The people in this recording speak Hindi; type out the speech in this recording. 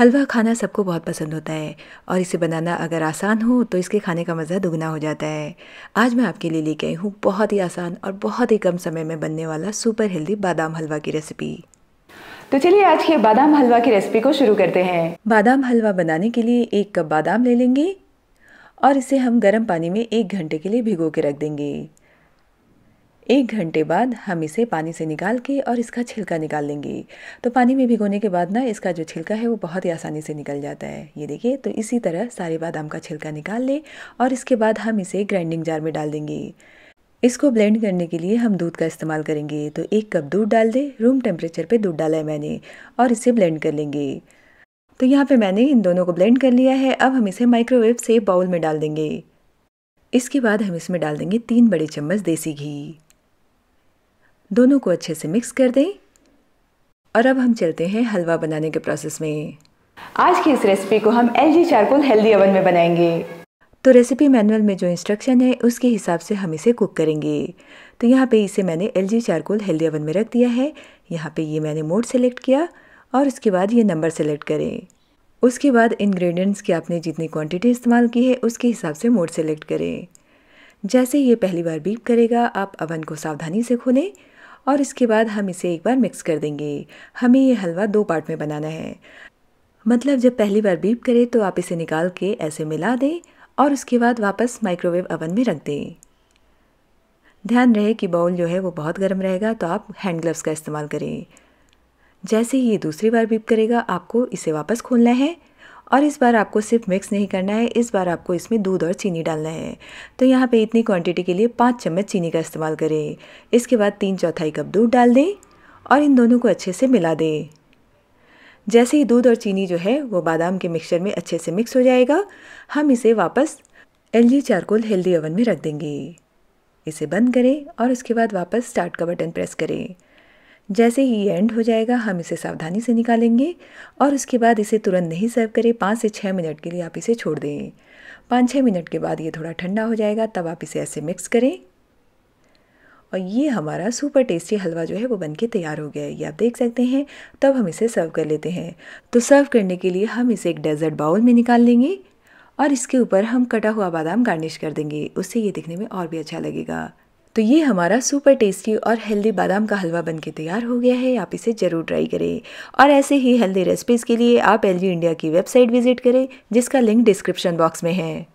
हलवा खाना सबको बहुत पसंद होता है और इसे बनाना अगर आसान हो तो इसके खाने का मज़ा दुगना हो जाता है आज मैं आपके लिए लेके आई हूँ बहुत ही आसान और बहुत ही कम समय में बनने वाला सुपर हेल्दी बादाम हलवा की रेसिपी तो चलिए आज के बादाम हलवा की रेसिपी को शुरू करते हैं बादाम हलवा बनाने के लिए एक कप बादाम ले लेंगे और इसे हम गर्म पानी में एक घंटे के लिए भिगो के रख देंगे एक घंटे बाद हम इसे पानी से निकाल के और इसका छिलका निकाल लेंगे तो पानी में भिगोने के बाद ना इसका जो छिलका है वो बहुत ही आसानी से निकल जाता है ये देखिए तो इसी तरह सारे बादाम का छिलका निकाल लें और इसके बाद हम इसे ग्राइंडिंग जार में डाल देंगे इसको ब्लेंड करने के लिए हम दूध का इस्तेमाल करेंगे तो एक कप दूध डाल दें रूम टेम्परेचर पर दूध डाला है मैंने और इसे ब्लेंड कर लेंगे तो यहाँ पर मैंने इन दोनों को ब्लेंड कर लिया है अब हम इसे माइक्रोवेव से बाउल में डाल देंगे इसके बाद हम इसमें डाल देंगे तीन बड़े चम्मच देसी घी दोनों को अच्छे से मिक्स कर दें और अब हम चलते हैं हलवा बनाने के प्रोसेस में आज की इस रेसिपी को हम L G charcoal healthy oven में बनाएंगे तो रेसिपी मैनुअल में जो इंस्ट्रक्शन है उसके हिसाब से हम इसे कुक करेंगे तो यहाँ पे इसे मैंने L G charcoal healthy oven में रख दिया है यहाँ पे ये मैंने मोड सेलेक्ट किया और उसके बाद ये नंबर सेलेक्ट करें उसके बाद इंग्रेडिएंट्स की आपने जितनी क्वांटिटी इस्तेमाल की है उसके हिसाब से मोड सेलेक्ट करें जैसे ये पहली बार बीप करेगा आप ओवन को सावधानी से खोलें और इसके बाद हम इसे एक बार मिक्स कर देंगे हमें ये हलवा दो पार्ट में बनाना है मतलब जब पहली बार बीप करे तो आप इसे निकाल के ऐसे मिला दें और उसके बाद वापस माइक्रोवेव अवन में रख दें ध्यान रहे कि बाउल जो है वो बहुत गर्म रहेगा तो आप हैंड ग्लव्स का इस्तेमाल करें जैसे ही ये दूसरी बार बीप करेगा आपको इसे वापस खोलना है और इस बार आपको सिर्फ मिक्स नहीं करना है इस बार आपको इसमें दूध और चीनी डालना है तो यहाँ पे इतनी क्वांटिटी के लिए पाँच चम्मच चीनी का इस्तेमाल करें इसके बाद तीन चौथाई कप दूध डाल दें और इन दोनों को अच्छे से मिला दें जैसे ही दूध और चीनी जो है वो बादाम के मिक्सचर में अच्छे से मिक्स हो जाएगा हम इसे वापस L G charcoal healthy oven में रख देंगे इसे बंद करें और उसके बाद वापस स्टार्ट का बटन प्रेस करें जैसे ही ये एंड हो जाएगा हम इसे सावधानी से निकालेंगे और उसके बाद इसे तुरंत नहीं सर्व करें पाँच से छः मिनट के लिए आप इसे छोड़ दें पाँच छः मिनट के बाद ये थोड़ा ठंडा हो जाएगा तब आप इसे ऐसे मिक्स करें और ये हमारा सुपर टेस्टी हलवा जो है वो बनके तैयार हो गया है ये आप देख सकते हैं तब हम इसे सर्व कर लेते हैं तो सर्व करने के लिए हम इसे एक डेजर्ट बाउल में निकाल लेंगे और इसके ऊपर हम कटा हुआ बादाम गार्निश कर देंगे उससे ये दिखने में और भी अच्छा लगेगा तो ये हमारा सुपर टेस्टी और हेल्दी बादाम का हलवा बनके तैयार हो गया है आप इसे ज़रूर ट्राई करें और ऐसे ही हेल्दी रेसिपीज़ के लिए आप एल इंडिया की वेबसाइट विजिट करें जिसका लिंक डिस्क्रिप्शन बॉक्स में है